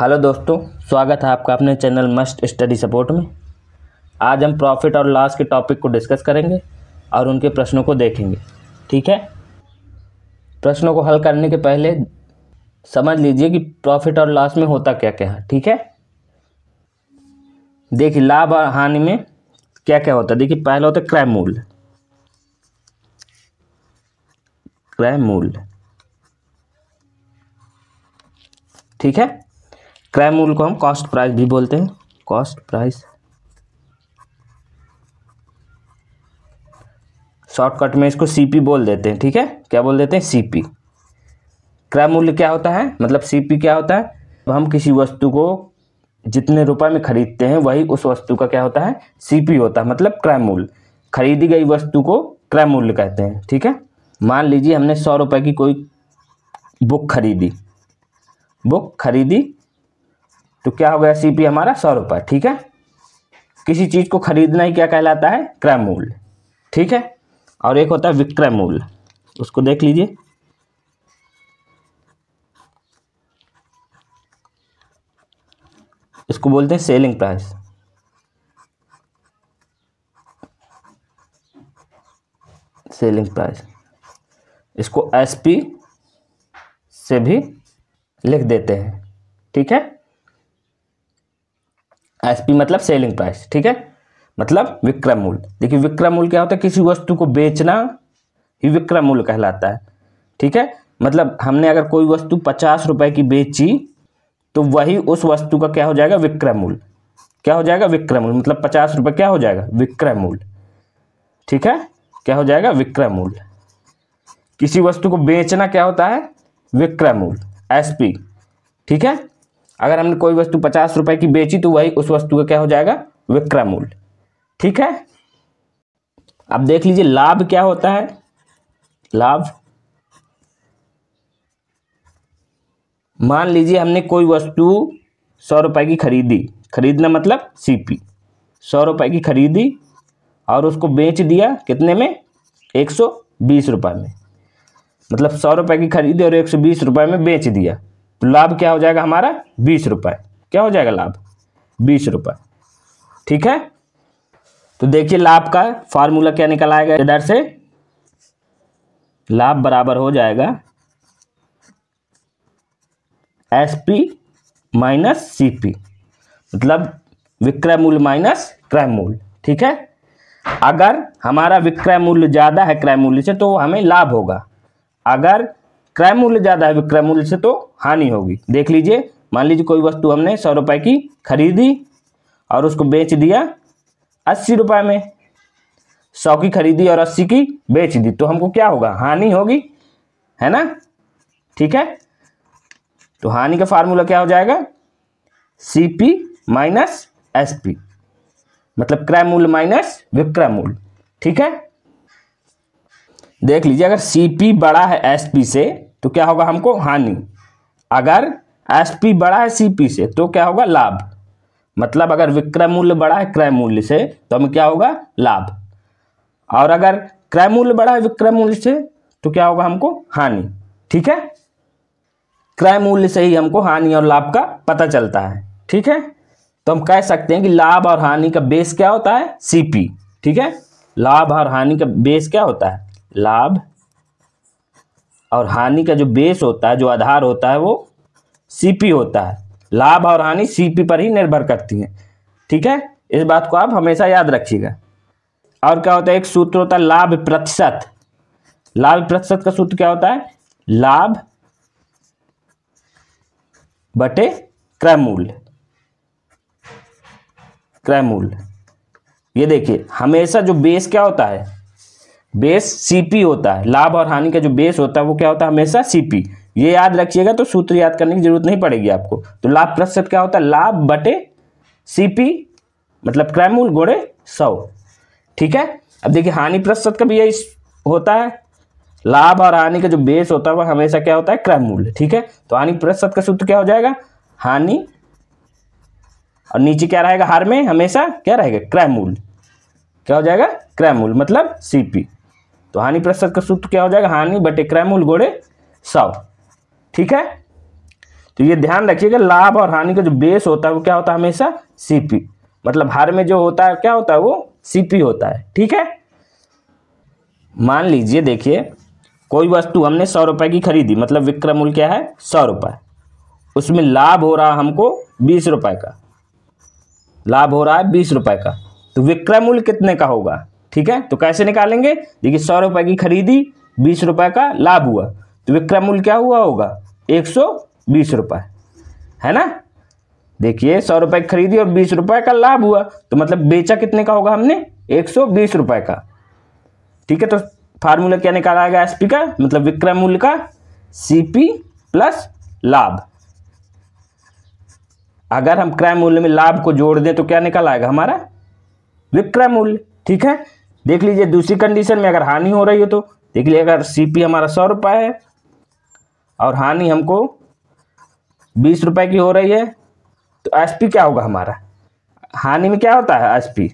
hello दोस्तों स्वागत है आपका अपने चैनल मस्ट स्टडी सपोर्ट में आज हम प्रॉफिट और लॉस के टॉपिक को डिस्कस करेंगे और उनके प्रश्नों को देखेंगे ठीक है प्रश्नों को हल करने के पहले समझ लीजिए कि प्रॉफिट और लॉस में होता क्या क्या है ठीक है देखिए लाभ और हानि में क्या क्या होता है देखिए पहला होता है क्रय मूल्य क्रय मूल्य ठीक है क्रय मूल्य को हम कॉस्ट प्राइस भी बोलते हैं कॉस्ट प्राइस शॉर्टकट में इसको सीपी बोल देते हैं ठीक है क्या बोल देते हैं सीपी क्रय मूल्य क्या होता है मतलब सीपी क्या होता है हम किसी वस्तु को जितने रुपए में खरीदते हैं वही उस वस्तु का क्या होता है सीपी होता है मतलब क्रय मूल्य खरीदी गई वस्तु को क्रय मूल्य कहते हैं ठीक है मान लीजिए हमने सौ रुपए की कोई बुक खरीदी बुक खरीदी तो क्या हो गया सीपी हमारा सौ रुपये ठीक है किसी चीज़ को खरीदना ही क्या कहलाता है क्रय मूल्य ठीक है और एक होता है विक्रय मूल्य उसको देख लीजिए इसको बोलते हैं सेलिंग प्राइस सेलिंग प्राइस इसको एसपी से भी लिख देते हैं ठीक है पी मतलब सेलिंग प्राइस ठीक है मतलब विक्रम मूल्य देखिए विक्रम मूल्य क्या होता है किसी वस्तु को बेचना ही विक्रम मूल्य कहलाता है ठीक है मतलब हमने अगर कोई वस्तु पचास रुपए की बेची तो वही उस वस्तु का क्या हो जाएगा विक्रम मूल्य क्या हो जाएगा विक्रम मूल्य मतलब पचास रुपये क्या हो जाएगा विक्रम मूल्य ठीक है क्या हो जाएगा विक्रम मूल्य किसी वस्तु को बेचना क्या होता है विक्रम मूल्य पी ठीक है अगर हमने कोई वस्तु पचास रुपए की बेची तो वही उस वस्तु का क्या हो जाएगा विक्रय मूल्य ठीक है अब देख लीजिए लाभ क्या होता है लाभ मान लीजिए हमने कोई वस्तु सौ रुपए की खरीदी खरीदना मतलब सीपी सौ रुपए की खरीदी और उसको बेच दिया कितने में एक सौ बीस रुपए में मतलब सौ रुपए की खरीदी और एक सौ बीस रुपए में बेच दिया लाभ क्या हो जाएगा हमारा बीस रुपए क्या हो जाएगा लाभ बीस रुपए ठीक है तो देखिए लाभ का फार्मूला क्या निकल आएगा इधर से लाभ बराबर हो जाएगा S P minus C P मतलब विक्रय मूल्य माइनस क्रय मूल्य ठीक है अगर हमारा विक्रय मूल्य ज़्यादा है क्रय मूल्य से तो हमें लाभ होगा अगर क्रय मूल्य ज़्यादा है विक्रय मूल्य से तो हानि होगी देख लीजिए मान लीजिए कोई वस्तु हमने सौ रुपए की खरीदी और उसको बेच दिया अस्सी रुपए में सौ की खरीदी और अस्सी की बेच दी तो हमको क्या होगा हानि होगी है ना ठीक है तो हानि का फार्मूला क्या हो जाएगा C P minus S P मतलब क्रय मूल्य माइनस विक्रय मूल्य ठीक है देख लीजिए अगर सी पी बड़ा है एस पी से तो क्या होगा हमको हानि अगर एस पी बड़ा है सी पी से तो क्या होगा लाभ मतलब अगर विक्रय मूल्य बड़ा है क्रय मूल्य से तो हमें क्या होगा लाभ और अगर क्रय मूल्य बड़ा है विक्रय मूल्य से तो क्या होगा हमको हानि ठीक है क्रय मूल्य से ही हमको हानि और लाभ का पता चलता है ठीक है तो हम कह सकते हैं कि लाभ और हानि का बेस क्या होता है सीपी ठीक है लाभ और हानि का बेस क्या होता है लाभ और हानि का जो बेस होता है जो आधार होता है वो सीपी होता है लाभ और हानि सीपी पर ही निर्भर करती है ठीक है इस बात को आप हमेशा याद रखिएगा और क्या होता है एक सूत्र होता है लाभ प्रतिशत लाभ प्रतिशत का सूत्र क्या होता है लाभ बटे क्रय मूल्य क्रय मूल्य ये देखिए हमेशा जो बेस क्या होता है बेस सीपी होता है लाभ और हानि का जो बेस होता है वो क्या होता है हमेशा सीपी ये याद रखिएगा तो सूत्र याद करने की जरूरत नहीं पड़ेगी आपको तो लाभ प्रतिशत क्या होता है लाभ बटे सीपी मतलब क्रैमूल गोड़े सौ ठीक है अब देखिए हानि प्रतिशत का भी यही होता है लाभ और हानि का जो बेस होता है वह हमेशा क्या होता है क्रैमूल ठीक है तो हानि प्रतिशत का सूत्र क्या हो जाएगा हानि और नीचे क्या रहेगा हार में हमेशा क्या रहेगा क्रैमूल क्या हो जाएगा क्रैमूल मतलब सीपी तो हानि प्रतिशत का सूत्र क्या हो जाएगा हानि बटे क्रय मूल गोड़े सौ ठीक है तो ये ध्यान रखिएगा लाभ और हानि का जो बेस होता है वो क्या होता है हमेशा सीपी मतलब हर में जो होता है क्या होता है वो सीपी होता है ठीक है मान लीजिए देखिए कोई वस्तु हमने सौ रुपए की खरीदी मतलब विक्रय मूल्य क्या है सौ रुपए उसमें लाभ हो रहा हमको बीस रुपए का लाभ हो रहा है बीस रुपए का तो विक्रय मूल्य कितने का होगा ठीक है तो कैसे निकालेंगे देखिए सौ रुपए की खरीदी बीस रुपए का लाभ हुआ तो विक्रम मूल्य क्या हुआ होगा एक सौ बीस रुपए है ना देखिए सौ रुपए की खरीदी और बीस रुपए का लाभ हुआ तो मतलब बेचा कितने का होगा हमने एक सौ बीस का ठीक है तो फार्मूला क्या निकाला गया एसपी का मतलब विक्रम मूल्य का सीपी प्लस लाभ अगर हम क्रय मूल्य में लाभ को जोड़ दें तो क्या निकल आएगा हमारा विक्रय मूल्य ठीक है देख लीजिए दूसरी कंडीशन में अगर हानि हो रही हो तो देख लीजिए अगर सी हमारा सौ रुपये है और हानि हमको बीस रुपये की हो रही है तो एस क्या होगा हमारा हानि में क्या होता है पी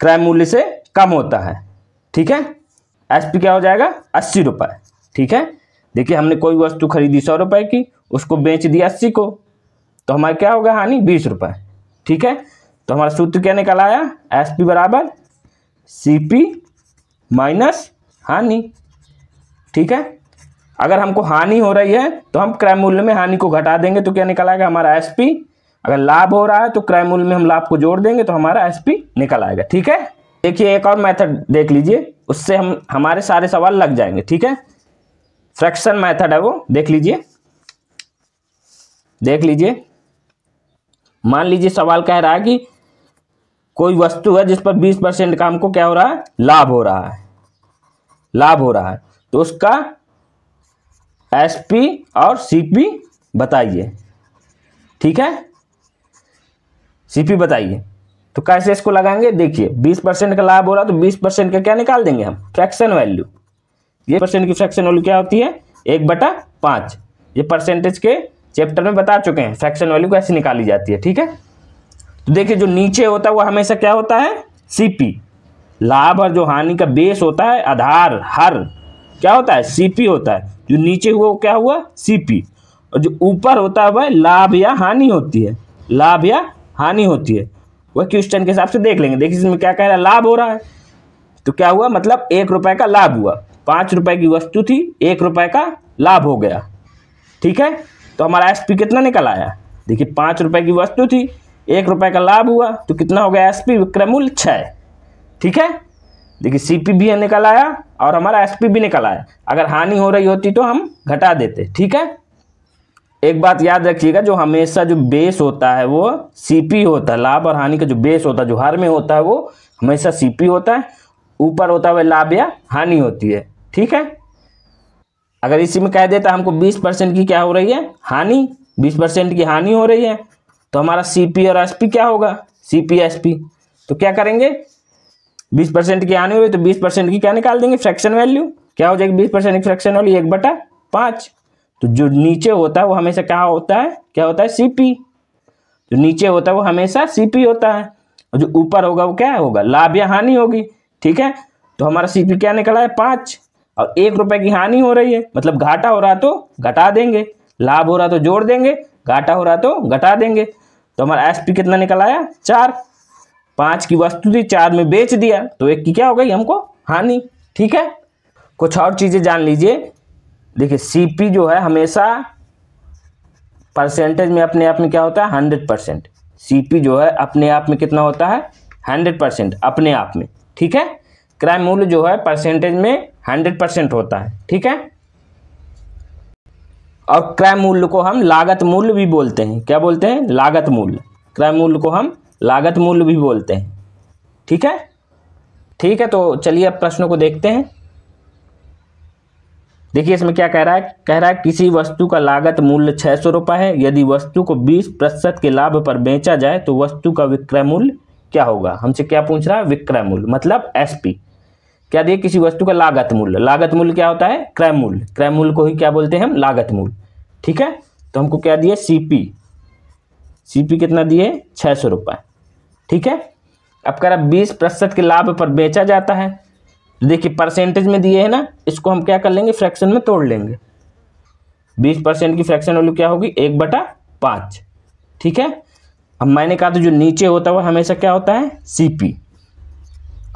क्रय मूल्य से कम होता है ठीक है एस क्या हो जाएगा अस्सी रुपये ठीक है देखिए हमने कोई वस्तु खरीदी सौ रुपये की उसको बेच दिया अस्सी को तो हमारा क्या होगा हानि बीस रुपये ठीक है तो हमारा सूत्र क्या निकल आया एस पी बराबर सी पी माइनस हानि ठीक है अगर हमको हानि हो रही है तो हम क्रय मूल्य में हानि को घटा देंगे तो क्या निकल आएगा हमारा एस पी अगर लाभ हो रहा है तो क्रय मूल्य में हम लाभ को जोड़ देंगे तो हमारा एस पी निकल आएगा ठीक है देखिए एक और मेथड देख लीजिए उससे हम हमारे सारे सवाल लग जाएंगे ठीक है फ्रैक्शन मैथड है वो देख लीजिए देख लीजिए मान लीजिए सवाल कह रहा है कि कोई वस्तु है जिस पर बीस परसेंट का हमको क्या हो रहा है लाभ हो रहा है लाभ हो रहा है तो उसका एसपी और सीपी बताइए ठीक है सीपी बताइए तो कैसे इसको लगाएंगे देखिए बीस परसेंट का लाभ हो रहा है तो बीस परसेंट का क्या निकाल देंगे हम फ्रैक्शन वैल्यू ये परसेंट की फ्रैक्शन वैल्यू क्या होती है एक बटा पांच ये परसेंटेज के चैप्टर में बता चुके हैं फ्रैक्शन वैल्यू कैसे निकाली जाती है ठीक है तो देखिए जो नीचे होता है वो हमेशा क्या होता है सीपी लाभ और जो हानि का बेस होता है आधार हर क्या होता है सीपी होता है जो नीचे हुआ वो क्या हुआ सीपी और जो ऊपर होता है वह लाभ या हानि होती है लाभ या हानि होती है वह क्वेश्चन के हिसाब से देख लेंगे देखिए इसमें क्या कह रहा है लाभ हो रहा है तो क्या हुआ मतलब एक रुपए का लाभ हुआ पाँच रुपए की वस्तु थी एक रुपए का लाभ हो गया ठीक है तो हमारा एस कितना निकल आया देखिए पाँच रुपए की वस्तु थी एक रुपए का लाभ हुआ तो कितना हो गया एस पी विक्रमूल ठीक है देखिए सी पी भी निकल आया और हमारा एस पी भी निकल आया अगर हानि हो रही होती तो हम घटा देते ठीक है एक बात याद रखिएगा जो हमेशा जो बेस होता है वो सीपी होता है लाभ और हानि का जो बेस होता है जो हर में होता है वो हमेशा सीपी होता है ऊपर होता है लाभ या हानि होती है ठीक है अगर इसी में कह देता हमको बीस परसेंट की क्या हो रही है हानि बीस परसेंट की हानि हो रही है तो हमारा सी पी और एस पी क्या होगा सी पी एस पी तो क्या करेंगे बीस परसेंट की आने हुई तो बीस परसेंट की क्या निकाल देंगे फ्रैक्शन वैल्यू क्या हो जाएगी बीस परसेंट की फ्रैक्शन वाली एक बटा पाँच तो जो नीचे होता है वो हमेशा क्या होता है क्या होता है सी पी जो नीचे होता है वो हमेशा सी पी होता है और जो ऊपर होगा वो क्या होगा लाभ या हानि होगी ठीक है तो हमारा सी पी क्या निकला है पाँच और एक रुपये की हानि हो रही है मतलब घाटा हो रहा तो घटा देंगे लाभ हो रहा तो जोड़ देंगे घाटा हो रहा तो घटा देंगे तो हमारा एस पी कितना निकल आया चार पांच की वस्तु थी चार में बेच दिया तो एक की क्या हो गई हमको हानि ठीक है कुछ और चीज़ें जान लीजिए देखिए सीपी जो है हमेशा परसेंटेज में अपने आप में क्या होता है हंड्रेड परसेंट सीपी जो है अपने आप में कितना होता है हंड्रेड परसेंट अपने आप में ठीक है क्रय मूल्य जो है परसेंटेज में हंड्रेड परसेंट होता है ठीक है और क्रय मूल्य को हम लागत मूल्य भी बोलते हैं क्या बोलते हैं लागत मूल्य क्रय मूल्य को हम लागत मूल्य भी बोलते हैं ठीक है ठीक है तो चलिए अब प्रश्नों को देखते हैं देखिए इसमें क्या कह रहा है कह रहा है किसी वस्तु का लागत मूल्य छः सौ रुपये है यदि वस्तु को बीस प्रतिशत के लाभ पर बेचा जाए तो वस्तु का विक्रय मूल्य क्या होगा हमसे क्या पूछ रहा है विक्रय मूल्य मतलब एसपी क्या दिए किसी वस्तु का लागत मूल्य लागत मूल्य क्या होता है क्रय मूल्य क्रय मूल्य को ही क्या बोलते हैं हम लागत मूल्य ठीक है तो हमको क्या दिए सीपी सीपी कितना दिए छः सौ रुपये ठीक है अब कह रहा बीस प्रतिशत के लाभ पर बेचा जाता है देखिए परसेंटेज में दिए है ना इसको हम क्या कर लेंगे फ्रैक्शन में तोड़ लेंगे बीस परसेंट की फ्रैक्शन वैल्यू क्या होगी एक बटा पांच ठीक है अब मैंने कहा तो जो नीचे होता है वो हमेशा क्या होता है सीपी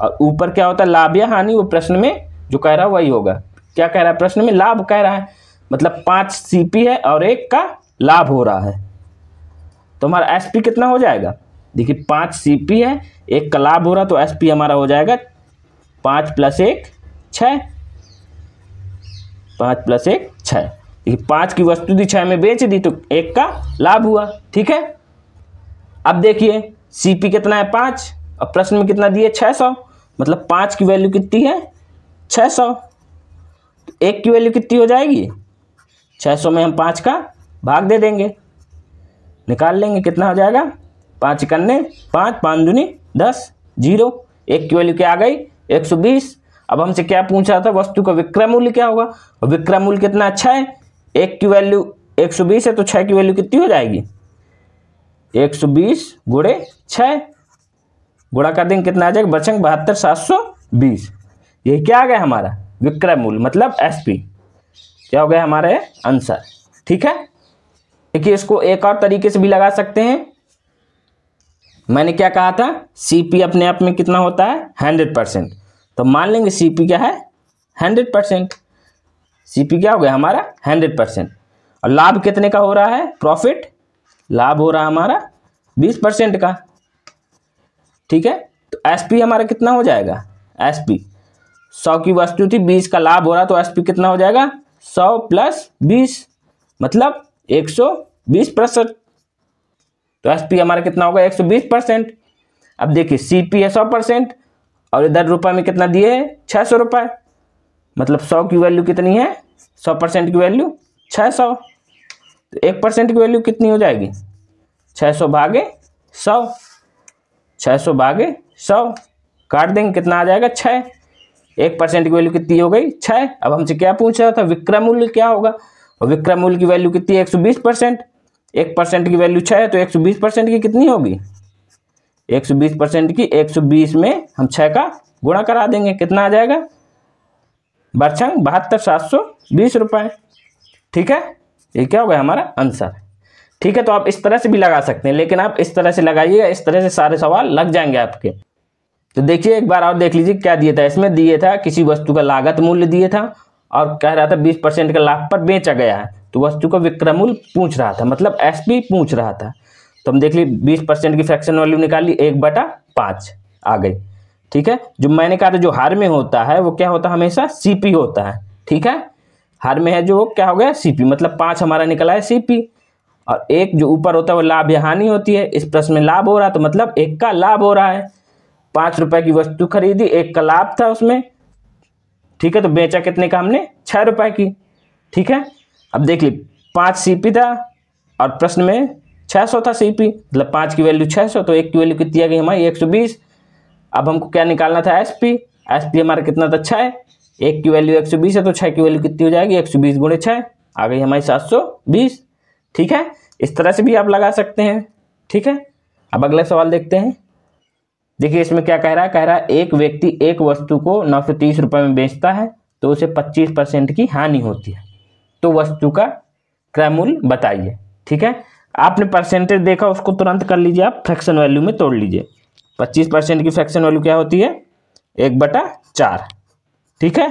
और ऊपर क्या होता है लाभ या हानि वो प्रश्न में जो कह रहा है वही होगा क्या कह रहा है प्रश्न में लाभ कह रहा है मतलब पांच सीपी है और एक का लाभ हो रहा है तो हमारा एसपी कितना हो जाएगा देखिए सी सीपी है एक का लाभ हो रहा तो एसपी हमारा हो जाएगा पांच प्लस एक छ पांच प्लस एक छः देखिए पांच की वस्तु दी छः में बेच दी तो एक का लाभ हुआ ठीक है अब देखिए सीपी कितना है पांच और प्रश्न में कितना दिए छह सौ मतलब पाँच की वैल्यू कितनी है छः सौ तो एक की वैल्यू कितनी हो जाएगी छः सौ में हम पाँच का भाग दे देंगे निकाल लेंगे कितना हो जाएगा पाँच इकन्ने पाँच पाँच दूनी दस जीरो एक की वैल्यू क्या आ गई एक सौ बीस अब हमसे क्या पूछा था वस्तु का विक्रय मूल्य क्या होगा और विक्रय मूल्य कितना अच्छा है एक की वैल्यू एक सौ बीस है तो छः की वैल्यू कितनी हो जाएगी एक सौ बीस गुड़े छः गुणा कर देंगे कितना आ जाएगा बचंग बहत्तर सात सौ बीस यही क्या आ गया हमारा विक्रय मूल्य मतलब एस पी क्या हो गया हमारे आंसर ठीक है देखिए इसको एक और तरीके से भी लगा सकते हैं मैंने क्या कहा था सीपी अपने आप में कितना होता है हंड्रेड परसेंट तो मान लेंगे सीपी क्या है हंड्रेड परसेंट सीपी क्या हो गया हमारा हंड्रेड परसेंट और लाभ कितने का हो रहा है प्रॉफिट लाभ हो रहा है हमारा बीस परसेंट का ठीक है तो एस पी हमारा कितना हो जाएगा एस पी सौ की वस्तु थी बीस का लाभ हो रहा तो एस पी कितना हो जाएगा सौ प्लस बीस मतलब एक सौ बीस परसेंट तो एस पी हमारा कितना होगा एक सौ बीस परसेंट अब देखिए सी पी है सौ परसेंट और इधर रुपये में कितना दिए है छः सौ रुपये मतलब सौ की वैल्यू कितनी है सौ परसेंट की वैल्यू छः सौ तो एक परसेंट की वैल्यू कितनी हो जाएगी छः सौ भागे सौ छः सौ भागे सौ काट देंगे कितना आ जाएगा छः एक परसेंट की वैल्यू कितनी हो गई छः अब हमसे क्या पूछ रहा था विक्रम मूल्य क्या होगा और विक्रम मूल्य की वैल्यू कितनी है एक सौ बीस परसेंट एक परसेंट की वैल्यू छः है तो एक सौ बीस परसेंट की कितनी होगी एक सौ बीस परसेंट की एक सौ बीस में हम छः का गुणा करा देंगे कितना आ जाएगा बरछंग बहत्तर सात सौ बीस रुपये ठीक है ये क्या हो गया हमारा आंसर ठीक है तो आप इस तरह से भी लगा सकते हैं लेकिन आप इस तरह से लगाइएगा इस तरह से सारे सवाल लग जाएंगे आपके तो देखिए एक बार और देख लीजिए क्या दिया था इसमें दिए था किसी वस्तु का लागत मूल्य दिए था और कह रहा था बीस परसेंट का लाभ पर बेचा गया है तो वस्तु का विक्रय मूल्य पूछ रहा था मतलब एस पूछ रहा था तो हम देख ली बीस परसेंट की फ्रैक्शन वैल्यू निकाली एक बटा पाँच आ गई ठीक है जो मैंने कहा था जो हार में होता है वो क्या होता है हमेशा पी होता है ठीक है हार में है जो क्या हो गया पी मतलब पाँच हमारा निकला है पी और एक जो ऊपर होता है वो लाभ या हानि होती है इस प्रश्न में लाभ हो रहा है तो मतलब एक का लाभ हो रहा है पाँच रुपए की वस्तु खरीदी एक का लाभ था उसमें ठीक है तो बेचा कितने का हमने छह रुपए की ठीक है अब देख ली पाँच सीपी था और प्रश्न में छह सौ था सीपी मतलब पांच की वैल्यू छः सौ तो एक की वैल्यू कितनी आ गई हमारी एक सौ बीस अब हमको क्या निकालना था एस पी एस पी हमारा कितना था छः एक की वैल्यू एक सौ बीस है तो छः की वैल्यू कितनी हो जाएगी एक सौ बीस गुणे छः आ गई हमारी सात सौ बीस ठीक है इस तरह से भी आप लगा सकते हैं ठीक है अब अगला सवाल देखते हैं देखिए इसमें क्या कह रहा है कह रहा है एक व्यक्ति एक वस्तु को नौ सौ तीस रुपये में बेचता है तो उसे पच्चीस परसेंट की हानि होती है तो वस्तु का क्रय मूल्य बताइए ठीक है आपने परसेंटेज देखा उसको तुरंत कर लीजिए आप फ्रैक्शन वैल्यू में तोड़ लीजिए पच्चीस परसेंट की फ्रैक्शन वैल्यू क्या होती है एक बटा चार ठीक है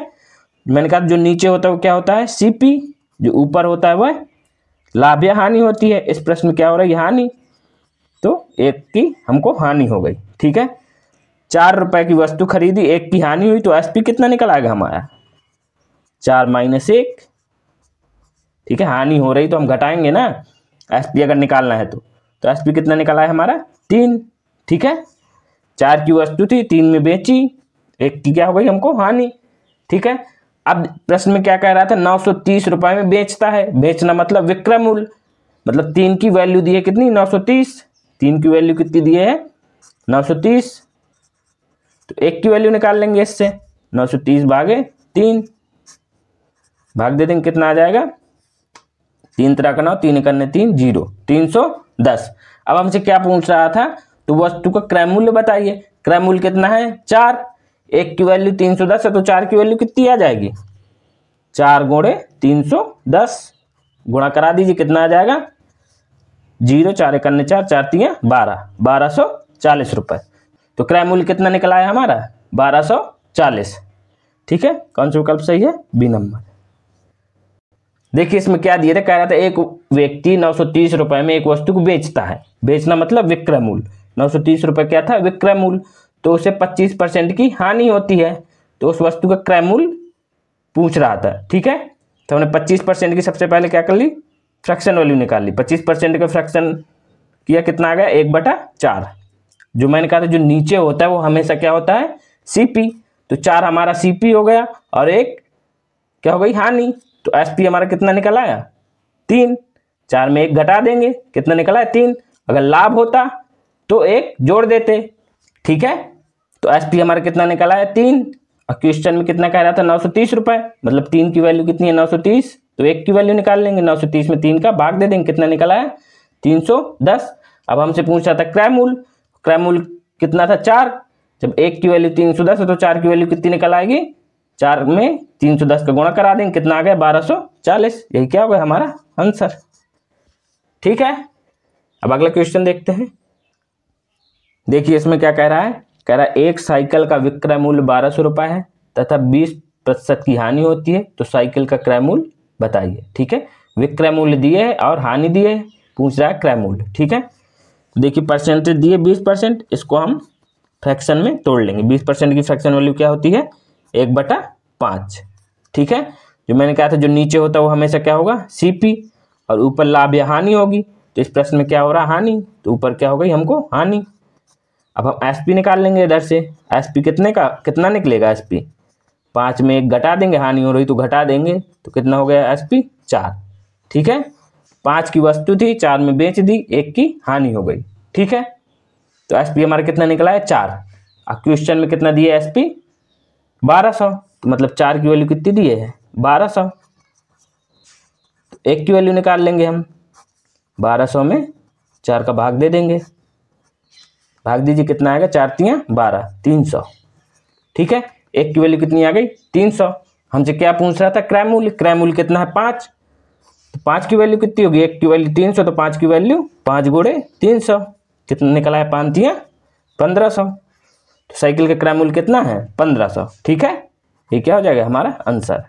मैंने कहा जो नीचे होता है वो क्या होता है सी पी जो ऊपर होता है वह लाभ या हानि होती है इस प्रश्न में क्या हो रही है हानि तो एक की हमको हानि हो गई ठीक है चार रुपए की वस्तु खरीदी एक की हानि हुई तो एस पी कितना निकल आएगा हमारा चार माइनस एक ठीक है हानि हो रही तो हम घटाएंगे ना एस पी अगर निकालना है तो तो एस पी कितना निकला है हमारा तीन ठीक है चार की वस्तु थी तीन में बेची एक की क्या हो गई हमको हानि ठीक है अब प्रश्न में क्या कह रहा था नौ सौ तीस रुपए में बेचता है बेचना मतलब विक्रम मूल्य मतलब तीन की वैल्यू दी है कितनी नौ सौ तीस तीन की वैल्यू कितनी दी है नौ सौ तीस तो एक की वैल्यू निकाल लेंगे इससे नौ सौ तीस भागे तीन भाग दे देंगे कितना आ जाएगा तीन तरह का नौ तीन करने तीन जीरो तीन सौ दस अब हमसे क्या पूछ रहा था तो वस्तु का क्रय मूल्य बताइए क्रय मूल्य कितना है चार एक की वैल्यू तीन सौ दस है तो चार की वैल्यू कितनी आ जाएगी चार गोड़े तीन सौ दस गुणा करा दीजिए कितना आ जाएगा जीरो चार इकन्ने चार चार तीन बारह बारह सौ चालीस रुपये तो क्रय मूल्य कितना निकला है हमारा बारह सौ चालीस ठीक है कौन सा विकल्प सही है बी नंबर देखिए इसमें क्या दिया था कह रहा था एक व्यक्ति नौ सौ तीस रुपए में एक वस्तु को बेचता है बेचना मतलब विक्रय मूल्य नौ सौ तीस रुपए क्या था विक्रय मूल्य तो उसे पच्चीस परसेंट की हानि होती है तो उस वस्तु का क्रय मूल्य पूछ रहा था ठीक है तो हमने पच्चीस परसेंट की सबसे पहले क्या कर ली फ्रैक्शन वैल्यू निकाल ली पच्चीस परसेंट का फ्रैक्शन किया कितना आ गया एक बटा चार जो मैंने कहा था जो नीचे होता है वो हमेशा क्या होता है सी तो चार हमारा सी हो गया और एक क्या हो गई हानि तो एस हमारा कितना निकल आया तीन चार में एक घटा देंगे कितना निकला है तीन अगर लाभ होता तो एक जोड़ देते ठीक है तो एस पी हमारा कितना निकला है तीन और क्वेश्चन में कितना कह रहा था नौ सौ तीस रुपए मतलब तीन की वैल्यू कितनी है नौ सौ तीस तो एक की वैल्यू निकाल लेंगे नौ सौ तीस में तीन का भाग दे देंगे कितना निकला है तीन सौ दस अब हमसे पूछा था क्रय क्रैमूल क्रय कितना था चार जब एक की वैल्यू तीन सौ दस है तो चार की वैल्यू कितनी निकल आएगी चार में तीन सौ दस का गुणा करा देंगे कितना आ गया बारह सौ चालीस यही क्या हो गया हमारा आंसर ठीक है अब अगला क्वेश्चन देखते हैं देखिए इसमें क्या कह रहा है कह रहा एक साइकिल का विक्रय मूल्य बारह सौ रुपये है तथा बीस प्रतिशत की हानि होती है तो साइकिल का क्रय मूल्य बताइए ठीक है विक्रय मूल्य दिए है और हानि दिए है पूछ रहा है क्रय मूल्य ठीक है तो देखिए परसेंटेज दिए बीस परसेंट इसको हम फ्रैक्शन में तोड़ लेंगे बीस परसेंट की फ्रैक्शन वैल्यू क्या होती है एक बटा पाँच ठीक है जो मैंने कहा था जो नीचे होता है वो हमेशा क्या होगा पी और ऊपर लाभ या हानि होगी तो इस प्रश्न में क्या हो रहा हानि तो ऊपर क्या हो गई हमको हानि अब हम एस पी निकाल लेंगे इधर से एस पी कितने का कितना निकलेगा एस पी पाँच में एक घटा देंगे हानि हो रही तो घटा देंगे तो कितना हो गया एस पी चार ठीक है पाँच की वस्तु थी चार में बेच दी एक की हानि हो गई ठीक है तो एस पी हमारा कितना निकला है चार अब क्वेश्चन में कितना दिया एस पी बारह सौ तो मतलब चार की वैल्यू कितनी दी है बारह सौ तो एक की वैल्यू निकाल लेंगे हम बारह सौ में चार का भाग दे देंगे भाग दीजिए कितना आएगा चार तीन बारह तीन सौ ठीक है एक की वैल्यू कितनी आ गई तीन सौ हमसे क्या पूछ रहा था क्रैमूल मूल्य मूल्य कितना है पाँच तो पाँच की वैल्यू कितनी होगी एक की वैल्यू तीन सौ तो पाँच की वैल्यू पाँच गोड़े तीन सौ कितना निकला है पानतियाँ पंद्रह सौ तो साइकिल का क्रैमूल मूल्य कितना है पंद्रह सौ ठीक है ये क्या हो जाएगा हमारा आंसर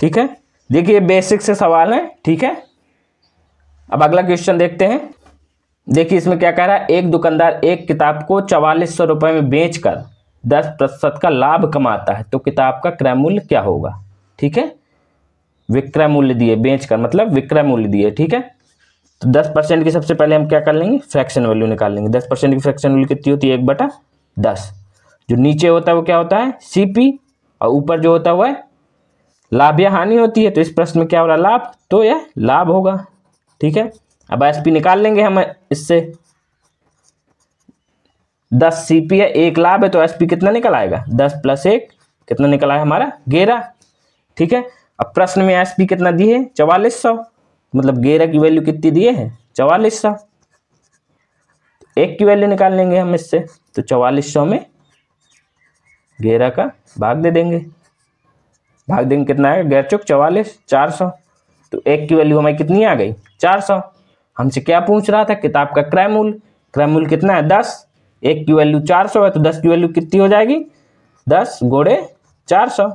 ठीक है देखिए बेसिक से सवाल है ठीक है अब अगला क्वेश्चन देखते हैं देखिए इसमें क्या कह रहा है एक दुकानदार एक किताब को चवालीस सौ रुपये में बेचकर दस प्रतिशत का लाभ कमाता है तो किताब का क्रय मूल्य क्या होगा ठीक है विक्रय मूल्य दिए बेचकर मतलब विक्रय मूल्य दिए ठीक है तो दस परसेंट की सबसे पहले हम क्या कर लेंगे फ्रैक्शन वैल्यू निकाल लेंगे दस परसेंट की फ्रैक्शन वैल्यू कितनी होती है एक बटा दस जो नीचे होता है वो क्या होता है पी और ऊपर जो होता है लाभ या हानि होती है तो इस प्रश्न में क्या हो रहा है लाभ तो यह लाभ होगा ठीक है अब एस पी निकाल लेंगे हम इससे दस सी पी है एक लाभ है तो एस पी कितना निकल आएगा दस प्लस एक कितना निकल आया हमारा गेरा ठीक है अब प्रश्न में एस पी कितना दिए है चवालीस सौ मतलब गेरह की वैल्यू कितनी दिए है चवालीस सौ एक की वैल्यू निकाल लेंगे हम इससे तो चवालीस सौ में गेरा का भाग दे देंगे भाग देंगे कितना आएगा गैर चौक चवालीस चार सौ तो एक की वैल्यू हमारी कितनी आ गई चार सौ हमसे क्या पूछ रहा था किताब का क्रय मूल्य क्रय मूल्य कितना है दस एक की वैल्यू चार सौ है तो दस की वैल्यू कितनी हो जाएगी दस गोड़े चार सौ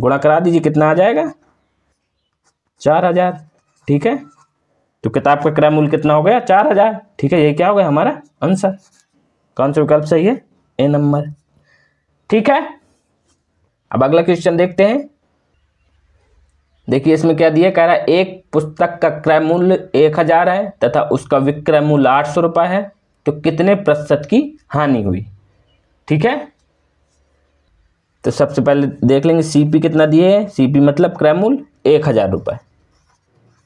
गोड़ा करा दीजिए कितना आ जाएगा चार हजार ठीक है तो किताब का क्रय मूल्य कितना हो गया चार हजार ठीक है ये क्या हो गया हमारा आंसर कौन सा विकल्प सही है ए नंबर ठीक है अब अगला क्वेश्चन देखते हैं देखिए इसमें क्या दिया कह रहा है एक पुस्तक का क्रय मूल्य एक हज़ार है तथा उसका विक्रय मूल्य आठ सौ रुपये है तो कितने प्रतिशत की हानि हुई ठीक है तो सबसे पहले देख लेंगे सीपी कितना दिए है सीपी मतलब क्रय मूल्य एक हज़ार रुपये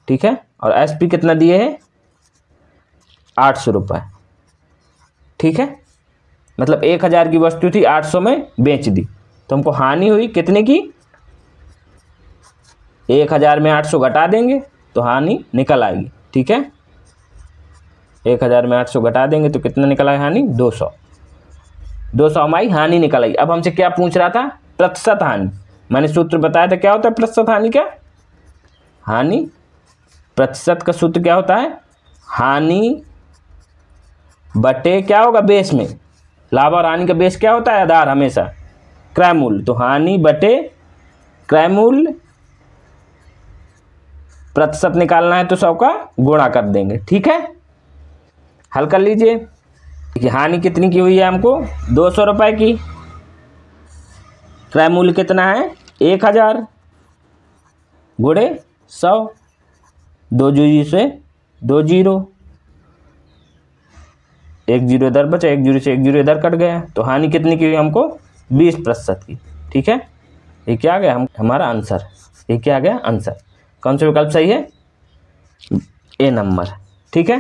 ठीक है और एसपी कितना दिए है आठ सौ रुपये ठीक है मतलब एक हज़ार की वस्तु थी आठ सौ में बेच दी तो हमको हानि हुई कितने की एक हज़ार में आठ सौ घटा देंगे तो हानि निकल आएगी ठीक है एक हज़ार में आठ सौ घटा देंगे तो कितना निकला है हानि दो सौ दो सौ हमारी हानि निकल आई अब हमसे क्या पूछ रहा था प्रतिशत हानि मैंने सूत्र बताया था क्या होता है प्रतिशत हानि क्या हानि प्रतिशत का सूत्र क्या होता है हानि बटे क्या होगा बेस में लाभ और हानि का बेस क्या होता है आधार हमेशा क्रैमूल तो हानि बटे क्रैमूल प्रतिशत निकालना है तो सौ का गुणा कर देंगे ठीक है हल कर लीजिए हानि कितनी की हुई है हमको दो सौ रुपये की क्रय मूल्य कितना है एक हज़ार गुड़े सौ दो जीरो से दो जीरो एक जीरो इधर बचा एक जीरो से एक जीरो इधर कट गया तो हानि कितनी की हुई हमको बीस प्रतिशत की ठीक है ये क्या आ गया हम हमारा आंसर ये क्या आ गया आंसर कौन सा विकल्प सही है ए नंबर ठीक है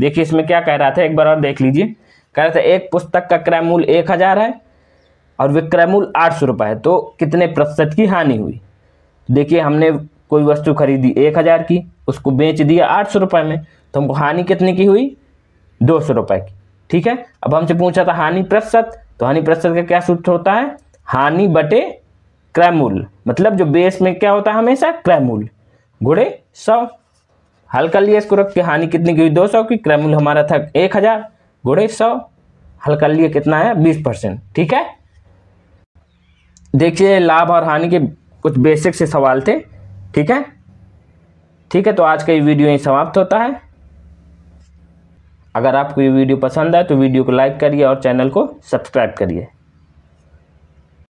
देखिए इसमें क्या कह रहा था एक बार और देख लीजिए कह रहा था एक पुस्तक का क्रय मूल्य एक हज़ार है और विक्रय मूल्य आठ सौ रुपये है तो कितने प्रतिशत की हानि हुई देखिए हमने कोई वस्तु खरीदी एक हज़ार की उसको बेच दिया आठ सौ रुपये में तो हमको हानि कितने की हुई दो सौ रुपये की ठीक है अब हमसे पूछा था हानि प्रतिशत तो हानि प्रतिशत का क्या सूत्र होता है हानि बटे क्रय मूल्य मतलब जो बेस में क्या होता है हमेशा क्रय मूल्य गुड़े सौ हल कर लिए इसको रख के हानि कितनी की हुई दो सौ की क्रैमुल हमारा था एक हज़ार गुड़े सौ हल कर लिए कितना है बीस परसेंट ठीक है देखिए लाभ और हानि के कुछ बेसिक से सवाल थे ठीक है ठीक है तो आज का ये वीडियो यहीं समाप्त होता है अगर आपको ये वीडियो पसंद आए तो वीडियो को लाइक करिए और चैनल को सब्सक्राइब करिए